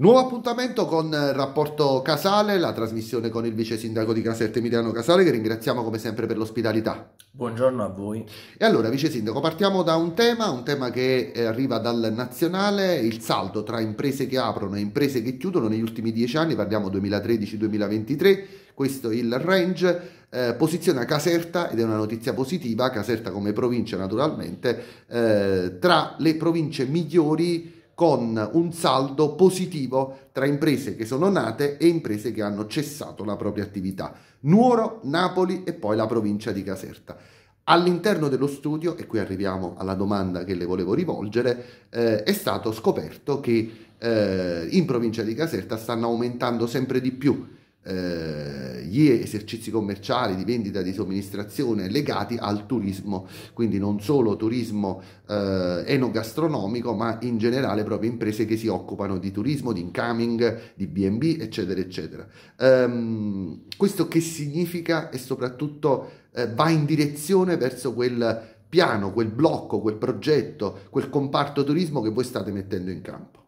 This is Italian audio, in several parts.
Nuovo appuntamento con eh, Rapporto Casale, la trasmissione con il vice sindaco di Caserta Emiliano Casale, che ringraziamo come sempre per l'ospitalità. Buongiorno a voi. E allora, vice sindaco, partiamo da un tema, un tema che eh, arriva dal nazionale, il saldo tra imprese che aprono e imprese che chiudono negli ultimi dieci anni, parliamo 2013-2023, questo è il range. Eh, posiziona Caserta, ed è una notizia positiva, Caserta come provincia naturalmente, eh, tra le province migliori con un saldo positivo tra imprese che sono nate e imprese che hanno cessato la propria attività. Nuoro, Napoli e poi la provincia di Caserta. All'interno dello studio, e qui arriviamo alla domanda che le volevo rivolgere, eh, è stato scoperto che eh, in provincia di Caserta stanno aumentando sempre di più eh, gli esercizi commerciali di vendita di somministrazione legati al turismo, quindi non solo turismo eh, enogastronomico, ma in generale proprio imprese che si occupano di turismo, di incoming, di BB, eccetera, eccetera. Ehm, questo che significa e soprattutto eh, va in direzione verso quel piano, quel blocco, quel progetto, quel comparto turismo che voi state mettendo in campo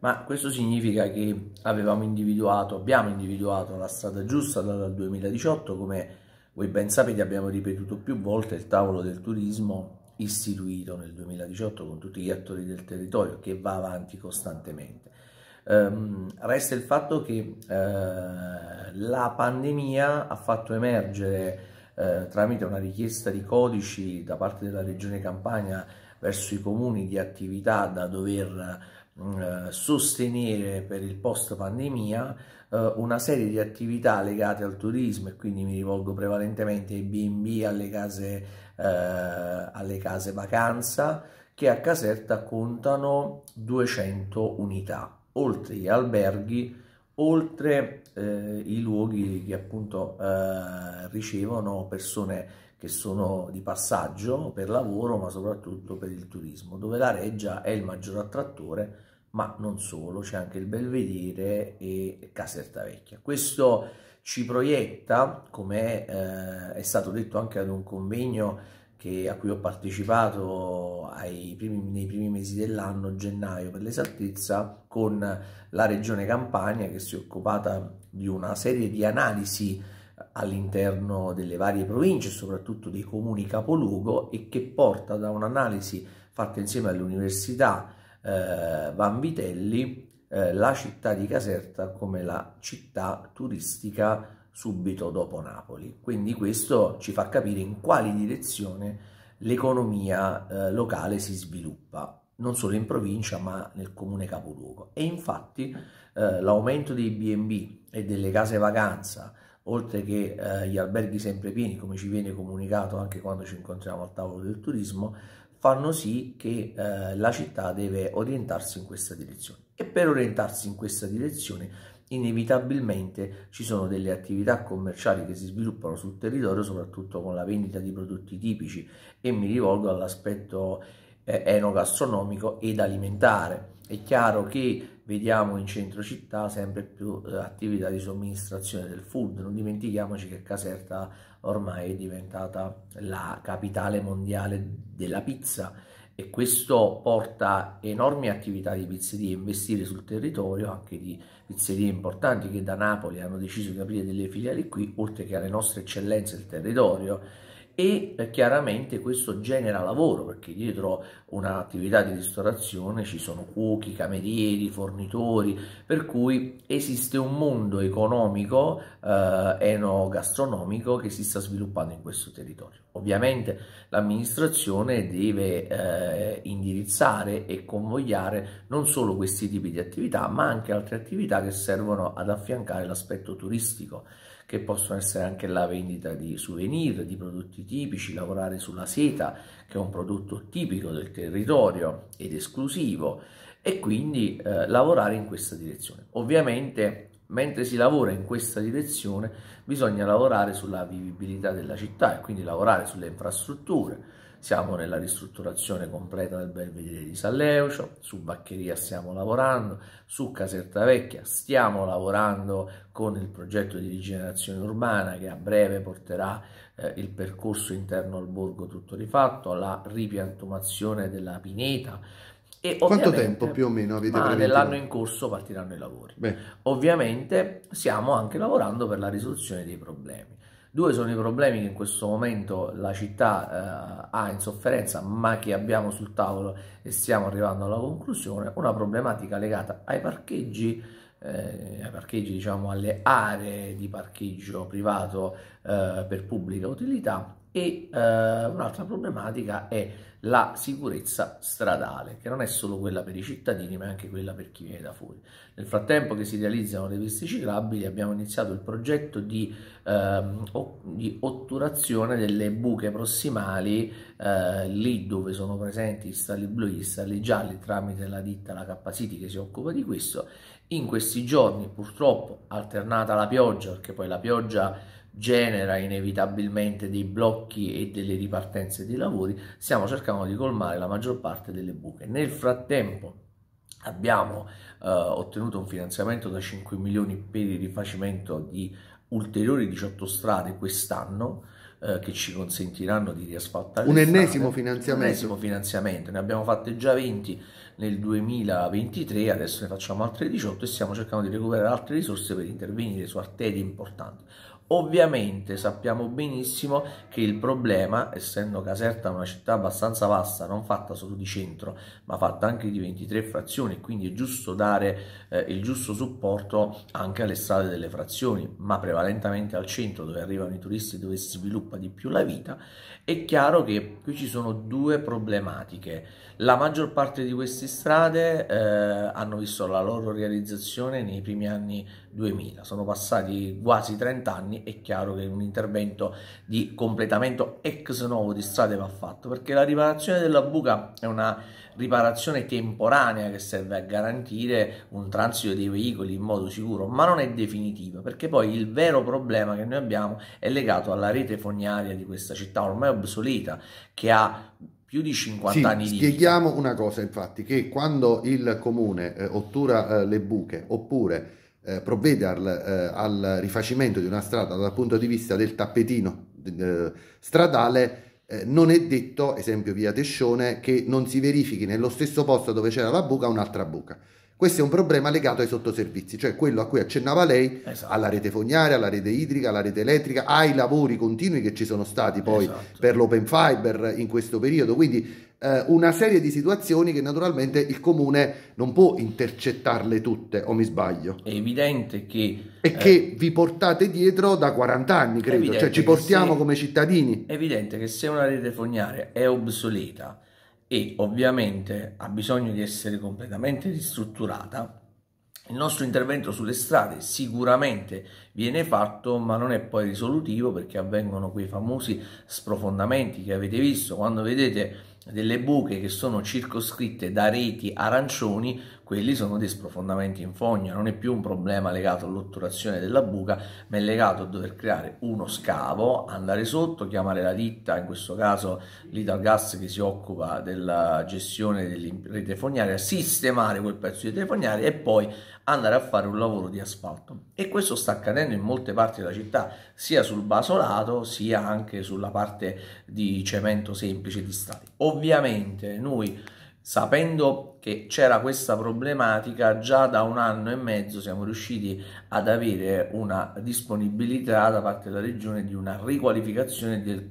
ma questo significa che avevamo individuato, abbiamo individuato la strada giusta dal 2018, come voi ben sapete abbiamo ripetuto più volte il tavolo del turismo istituito nel 2018 con tutti gli attori del territorio che va avanti costantemente. Um, resta il fatto che uh, la pandemia ha fatto emergere uh, tramite una richiesta di codici da parte della Regione Campania verso i comuni di attività da dover eh, sostenere per il post pandemia eh, una serie di attività legate al turismo e quindi mi rivolgo prevalentemente ai B&B, alle case, eh, alle case vacanza che a Caserta contano 200 unità, oltre gli alberghi, oltre eh, i luoghi che appunto eh, ricevono persone che sono di passaggio per lavoro ma soprattutto per il turismo, dove la Reggia è il maggior attrattore ma non solo, c'è anche il Belvedere e Caserta Vecchia. Questo ci proietta, come eh, è stato detto anche ad un convegno che, a cui ho partecipato primi, nei primi mesi dell'anno, gennaio per l'esattezza, con la regione Campania che si è occupata di una serie di analisi all'interno delle varie province, soprattutto dei comuni capoluogo e che porta da un'analisi fatta insieme all'università eh, Vanvitelli eh, la città di Caserta come la città turistica subito dopo Napoli. Quindi questo ci fa capire in quale direzione l'economia eh, locale si sviluppa non solo in provincia ma nel comune capoluogo e infatti eh, l'aumento dei B&B e delle case vacanza oltre che eh, gli alberghi sempre pieni come ci viene comunicato anche quando ci incontriamo al tavolo del turismo fanno sì che eh, la città deve orientarsi in questa direzione. E per orientarsi in questa direzione inevitabilmente ci sono delle attività commerciali che si sviluppano sul territorio, soprattutto con la vendita di prodotti tipici e mi rivolgo all'aspetto eh, enogastronomico ed alimentare. È chiaro che vediamo in centro città sempre più eh, attività di somministrazione del food. Non dimentichiamoci che Caserta ormai è diventata la capitale mondiale della pizza e questo porta enormi attività di pizzerie a investire sul territorio, anche di pizzerie importanti che da Napoli hanno deciso di aprire delle filiali qui, oltre che alle nostre eccellenze del territorio e eh, chiaramente questo genera lavoro perché dietro un'attività di ristorazione ci sono cuochi, camerieri, fornitori, per cui esiste un mondo economico eh, enogastronomico che si sta sviluppando in questo territorio. Ovviamente l'amministrazione deve eh, indirizzare e convogliare non solo questi tipi di attività ma anche altre attività che servono ad affiancare l'aspetto turistico che possono essere anche la vendita di souvenir, di prodotti tipici, lavorare sulla seta, che è un prodotto tipico del territorio ed esclusivo, e quindi eh, lavorare in questa direzione. Ovviamente, mentre si lavora in questa direzione, bisogna lavorare sulla vivibilità della città e quindi lavorare sulle infrastrutture, siamo nella ristrutturazione completa del belvedere di San Leucio, su Baccheria stiamo lavorando, su Caserta Vecchia stiamo lavorando con il progetto di rigenerazione urbana che a breve porterà eh, il percorso interno al borgo tutto rifatto, la ripiantumazione della pineta, e Quanto tempo più o meno avete previsto? Nell'anno in corso partiranno i lavori. Beh. Ovviamente stiamo anche lavorando per la risoluzione dei problemi. Due sono i problemi che in questo momento la città eh, ha in sofferenza, ma che abbiamo sul tavolo e stiamo arrivando alla conclusione. Una problematica legata ai parcheggi, eh, ai parcheggi diciamo alle aree di parcheggio privato eh, per pubblica utilità e eh, un'altra problematica è la sicurezza stradale, che non è solo quella per i cittadini, ma anche quella per chi viene da fuori. Nel frattempo che si realizzano le piste ciclabili, abbiamo iniziato il progetto di, ehm, di otturazione delle buche prossimali eh, lì dove sono presenti i stalli blu e i stalli gialli tramite la ditta La Capacity che si occupa di questo. In questi giorni, purtroppo, alternata la pioggia, perché poi la pioggia genera inevitabilmente dei blocchi e delle ripartenze dei lavori, stiamo cercando di colmare la maggior parte delle buche. Nel frattempo abbiamo eh, ottenuto un finanziamento da 5 milioni per il rifacimento di ulteriori 18 strade quest'anno, eh, che ci consentiranno di riasfaltare un ennesimo finanziamento. un ennesimo finanziamento ne abbiamo fatte già 20 nel 2023 adesso ne facciamo altre 18 e stiamo cercando di recuperare altre risorse per intervenire su arterie importanti Ovviamente sappiamo benissimo che il problema, essendo Caserta una città abbastanza vasta, non fatta solo di centro, ma fatta anche di 23 frazioni, quindi è giusto dare eh, il giusto supporto anche alle strade delle frazioni, ma prevalentemente al centro dove arrivano i turisti, dove si sviluppa di più la vita, è chiaro che qui ci sono due problematiche. La maggior parte di queste strade eh, hanno visto la loro realizzazione nei primi anni 2000, sono passati quasi 30 anni è chiaro che un intervento di completamento ex novo di strade va fatto perché la riparazione della buca è una riparazione temporanea che serve a garantire un transito dei veicoli in modo sicuro ma non è definitiva perché poi il vero problema che noi abbiamo è legato alla rete fognaria di questa città ormai obsoleta che ha più di 50 sì, anni di Spieghiamo una cosa, infatti, che quando il comune eh, ottura eh, le buche oppure eh, provvede al, eh, al, rifacimento di una strada dal punto di vista del tappetino eh, stradale, eh, non è detto, esempio via Tescione, che non si verifichi nello stesso posto dove c'era la buca un'altra buca. Questo è un problema legato ai sottoservizi, cioè quello a cui accennava lei, esatto. alla rete fognaria, alla rete idrica, alla rete elettrica, ai lavori continui che ci sono stati poi esatto. per l'open fiber in questo periodo. Quindi eh, una serie di situazioni che naturalmente il comune non può intercettarle tutte, o mi sbaglio. È evidente che... E eh, che vi portate dietro da 40 anni, credo, cioè ci portiamo se, come cittadini. È evidente che se una rete fognaria è obsoleta e ovviamente ha bisogno di essere completamente ristrutturata, il nostro intervento sulle strade sicuramente viene fatto, ma non è poi risolutivo perché avvengono quei famosi sprofondamenti che avete visto quando vedete delle buche che sono circoscritte da reti arancioni quelli sono dei sprofondamenti in fogna, non è più un problema legato all'otturazione della buca, ma è legato a dover creare uno scavo, andare sotto, chiamare la ditta, in questo caso l'Italgas che si occupa della gestione rete fognaria, sistemare quel pezzo di rete fognaria e poi andare a fare un lavoro di asfalto. E questo sta accadendo in molte parti della città, sia sul basolato sia anche sulla parte di cemento semplice di strati. Ovviamente noi sapendo che c'era questa problematica già da un anno e mezzo siamo riusciti ad avere una disponibilità da parte della regione di una riqualificazione del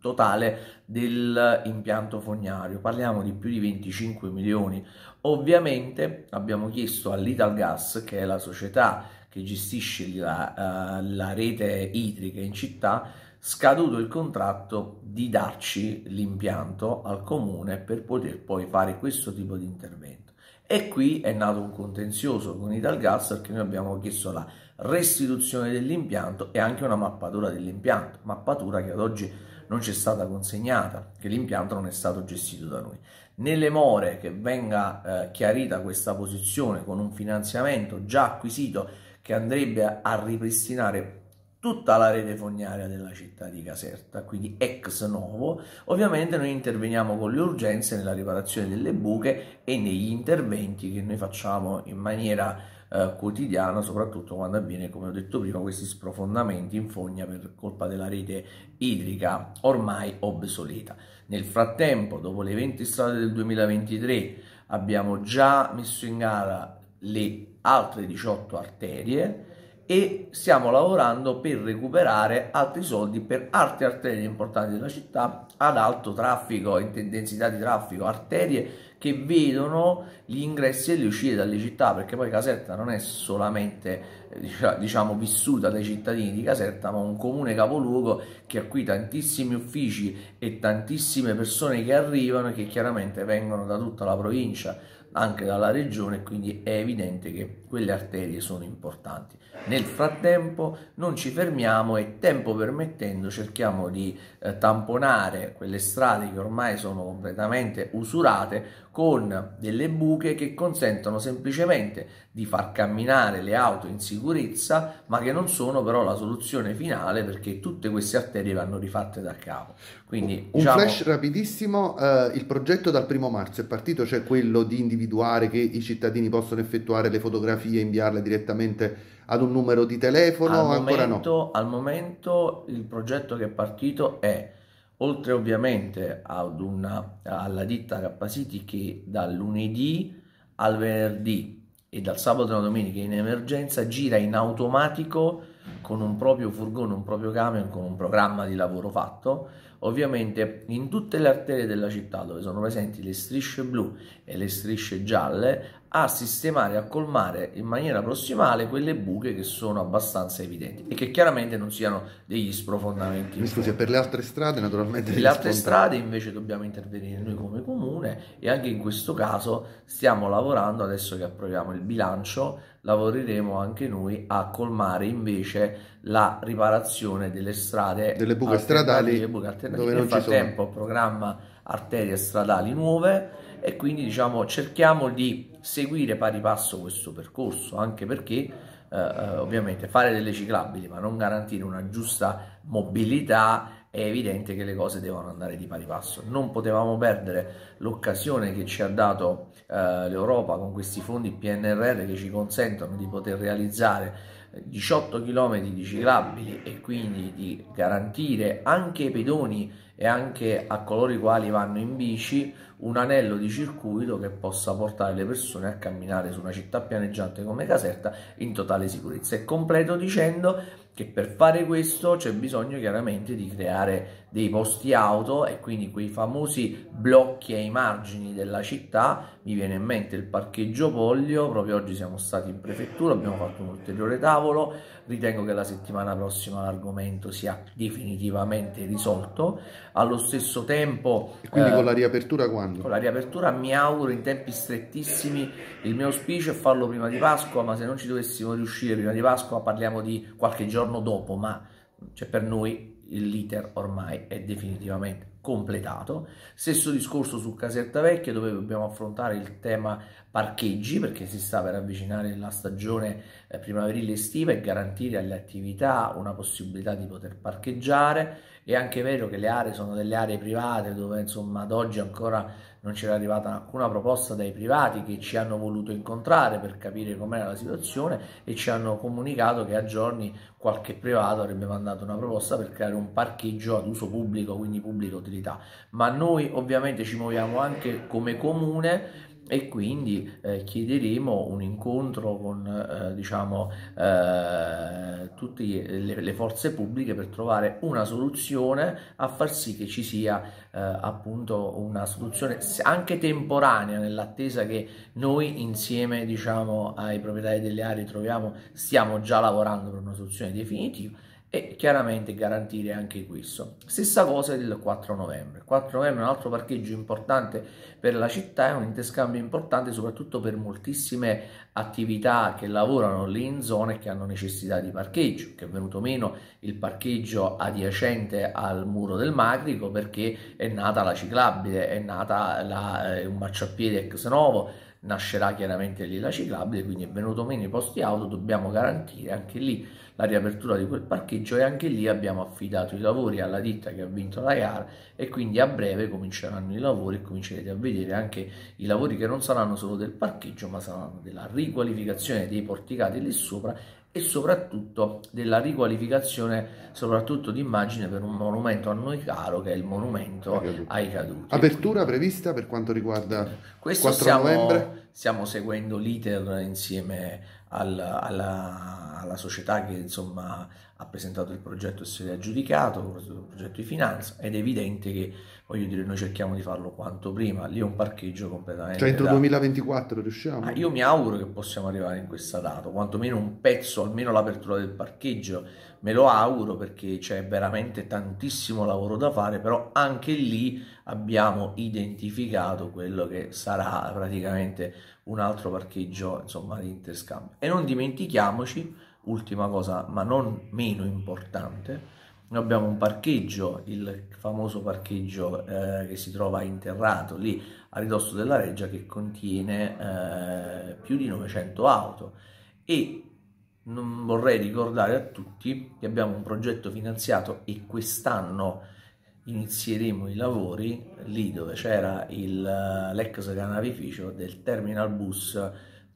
totale dell'impianto fognario parliamo di più di 25 milioni ovviamente abbiamo chiesto all'Italgas che è la società che gestisce la, uh, la rete idrica in città scaduto il contratto di darci l'impianto al comune per poter poi fare questo tipo di intervento. E qui è nato un contenzioso con Italgas perché noi abbiamo chiesto la restituzione dell'impianto e anche una mappatura dell'impianto, mappatura che ad oggi non ci è stata consegnata, che l'impianto non è stato gestito da noi. Nelle more che venga eh, chiarita questa posizione con un finanziamento già acquisito che andrebbe a ripristinare tutta la rete fognaria della città di Caserta, quindi ex novo. Ovviamente noi interveniamo con le urgenze nella riparazione delle buche e negli interventi che noi facciamo in maniera eh, quotidiana, soprattutto quando avviene, come ho detto prima, questi sprofondamenti in fogna per colpa della rete idrica ormai obsoleta. Nel frattempo, dopo le 20 strade del 2023, abbiamo già messo in gara le altre 18 arterie e stiamo lavorando per recuperare altri soldi per altre arterie importanti della città ad alto traffico, intensità di traffico, arterie che vedono gli ingressi e le uscite dalle città, perché poi Caserta non è solamente eh, diciamo vissuta dai cittadini di Caserta, ma un comune capoluogo che ha qui tantissimi uffici e tantissime persone che arrivano e che chiaramente vengono da tutta la provincia anche dalla regione, quindi è evidente che quelle arterie sono importanti. Nel frattempo non ci fermiamo e tempo permettendo cerchiamo di eh, tamponare quelle strade che ormai sono completamente usurate con delle buche che consentono semplicemente di far camminare le auto in sicurezza, ma che non sono però la soluzione finale perché tutte queste arterie vanno rifatte da capo. Quindi, un diciamo... flash rapidissimo, eh, il progetto dal primo marzo è partito, cioè quello di individuare che i cittadini possono effettuare le fotografie e inviarle direttamente ad un numero di telefono? Al momento, no? al momento il progetto che è partito è oltre ovviamente una, alla ditta Cappasiti che dal lunedì al venerdì e dal sabato alla domenica in emergenza gira in automatico con un proprio furgone, un proprio camion, con un programma di lavoro fatto, Ovviamente in tutte le arterie della città dove sono presenti le strisce blu e le strisce gialle a sistemare, a colmare in maniera prossimale quelle buche che sono abbastanza evidenti e che chiaramente non siano degli sprofondamenti. Mi scusi, per le altre strade naturalmente... Per le altre strade invece dobbiamo intervenire noi come comune e anche in questo caso stiamo lavorando, adesso che approviamo il bilancio, lavoreremo anche noi a colmare invece la riparazione delle strade... Delle buche stradali. Delle buche alternate dove nel frattempo programma arterie stradali nuove e quindi diciamo cerchiamo di seguire pari passo questo percorso anche perché eh, eh, ovviamente fare delle ciclabili ma non garantire una giusta mobilità è evidente che le cose devono andare di pari passo non potevamo perdere l'occasione che ci ha dato eh, l'Europa con questi fondi PNRR che ci consentono di poter realizzare 18 eh, km di ciclabili e quindi di garantire anche ai pedoni e anche a coloro i quali vanno in bici un anello di circuito che possa portare le persone a camminare su una città pianeggiante come Caserta in totale sicurezza. E completo dicendo che per fare questo c'è bisogno chiaramente di creare dei posti auto e quindi quei famosi blocchi ai margini della città mi viene in mente il parcheggio Poglio proprio oggi siamo stati in prefettura abbiamo fatto un ulteriore tavolo ritengo che la settimana prossima l'argomento sia definitivamente risolto. Allo stesso tempo... E quindi eh, con la riapertura quando? Con la riapertura mi auguro in tempi strettissimi, il mio auspicio è farlo prima di Pasqua, ma se non ci dovessimo riuscire prima di Pasqua parliamo di qualche giorno dopo, ma cioè per noi l'iter ormai è definitivamente completato. Stesso discorso su Casetta Vecchia dove dobbiamo affrontare il tema parcheggi perché si sta per avvicinare la stagione eh, primaverile estiva e garantire alle attività una possibilità di poter parcheggiare è anche vero che le aree sono delle aree private dove insomma ad oggi ancora non c'era arrivata alcuna proposta dai privati che ci hanno voluto incontrare per capire com'era la situazione e ci hanno comunicato che a giorni qualche privato avrebbe mandato una proposta per creare un parcheggio ad uso pubblico, quindi pubblica utilità. Ma noi ovviamente ci muoviamo anche come comune e quindi eh, chiederemo un incontro con eh, diciamo, eh, tutte le, le, forze pubbliche per trovare una soluzione a far sì che ci sia eh, appunto una soluzione anche temporanea nell'attesa che noi insieme diciamo, ai proprietari delle aree troviamo, stiamo già lavorando per una soluzione definitiva e chiaramente garantire anche questo. Stessa cosa del 4 novembre. Il 4 novembre è un altro parcheggio importante per la città, è un interscambio importante soprattutto per moltissime attività che lavorano lì in zone che hanno necessità di parcheggio, che è venuto meno il parcheggio adiacente al muro del Magrico perché è nata la ciclabile, è nata la, eh, un marciapiede ex novo, nascerà chiaramente l'ila ciclabile, quindi è venuto meno i posti auto, dobbiamo garantire anche lì la riapertura di quel parcheggio e anche lì abbiamo affidato i lavori alla ditta che ha vinto la gara e quindi a breve cominceranno i lavori e comincerete a vedere anche i lavori che non saranno solo del parcheggio ma saranno della riqualificazione dei porticati lì sopra e soprattutto della riqualificazione soprattutto d'immagine per un monumento a noi caro che è il monumento ai caduti. Apertura prevista per quanto riguarda Questo 4 stiamo, novembre? Stiamo seguendo l'iter insieme al, alla, alla, società che insomma, ha presentato il progetto e se l'è aggiudicato, il progetto di finanza, ed è evidente che voglio dire, noi cerchiamo di farlo quanto prima, lì è un parcheggio completamente... Cioè entro da... 2024 riusciamo? Ma io mi auguro che possiamo arrivare in questa data, quantomeno un pezzo, almeno l'apertura del parcheggio, me lo auguro perché c'è veramente tantissimo lavoro da fare, però anche lì abbiamo identificato quello che sarà praticamente un altro parcheggio insomma, di interscambio. E non dimentichiamoci ultima cosa, ma non meno importante, noi abbiamo un parcheggio, il famoso parcheggio eh, che si trova interrato lì a ridosso della reggia che contiene eh, più di 900 auto e non vorrei ricordare a tutti che abbiamo un progetto finanziato e quest'anno inizieremo i lavori lì dove c'era eh, l'ex canavificio del terminal bus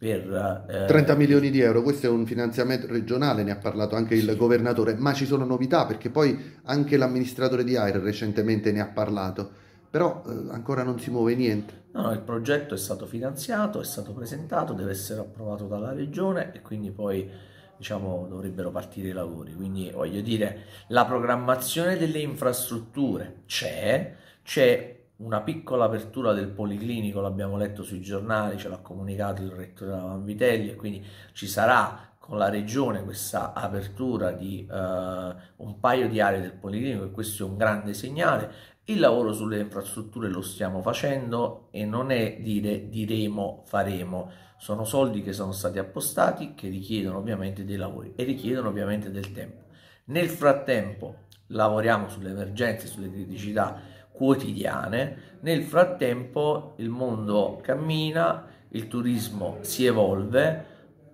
per... Eh... 30 milioni di euro, questo è un finanziamento regionale, ne ha parlato anche il governatore, ma ci sono novità perché poi anche l'amministratore di AIR recentemente ne ha parlato, però eh, ancora non si muove niente. No, no, il progetto è stato finanziato, è stato presentato, deve essere approvato dalla regione e quindi poi diciamo, dovrebbero partire i lavori. Quindi voglio dire, la programmazione delle infrastrutture c'è, c'è una piccola apertura del policlinico, l'abbiamo letto sui giornali, ce l'ha comunicato il rettore della Vanvitelli e quindi ci sarà con la regione questa apertura di uh, un paio di aree del policlinico e questo è un grande segnale. Il lavoro sulle infrastrutture lo stiamo facendo e non è dire diremo, faremo. Sono soldi che sono stati appostati che richiedono ovviamente dei lavori e richiedono ovviamente del tempo. Nel frattempo lavoriamo sulle emergenze, sulle criticità quotidiane. Nel frattempo il mondo cammina, il turismo si evolve.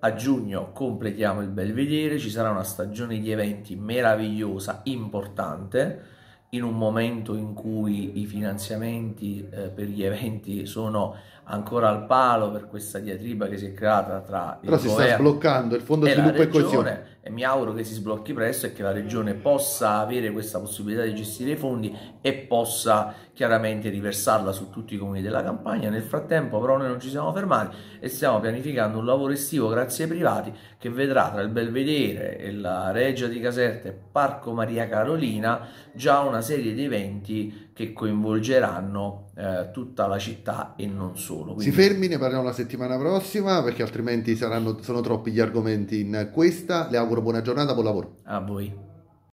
A giugno completiamo il Belvedere, ci sarà una stagione di eventi meravigliosa, importante, in un momento in cui i finanziamenti eh, per gli eventi sono ancora al palo per questa diatriba che si è creata tra il si sta sbloccando il Fondo Sviluppo e Coesione e mi auguro che si sblocchi presto e che la regione possa avere questa possibilità di gestire i fondi e possa chiaramente riversarla su tutti i comuni della campagna. Nel frattempo però noi non ci siamo fermati e stiamo pianificando un lavoro estivo grazie ai privati che vedrà tra il Belvedere e la Regia di Caserta e Parco Maria Carolina già una serie di eventi che coinvolgeranno eh, tutta la città e non solo. Quindi... Si fermi, ne parliamo la settimana prossima perché altrimenti saranno, sono troppi gli argomenti in questa. Le auguro lavoro, buona giornata, buon lavoro. A voi.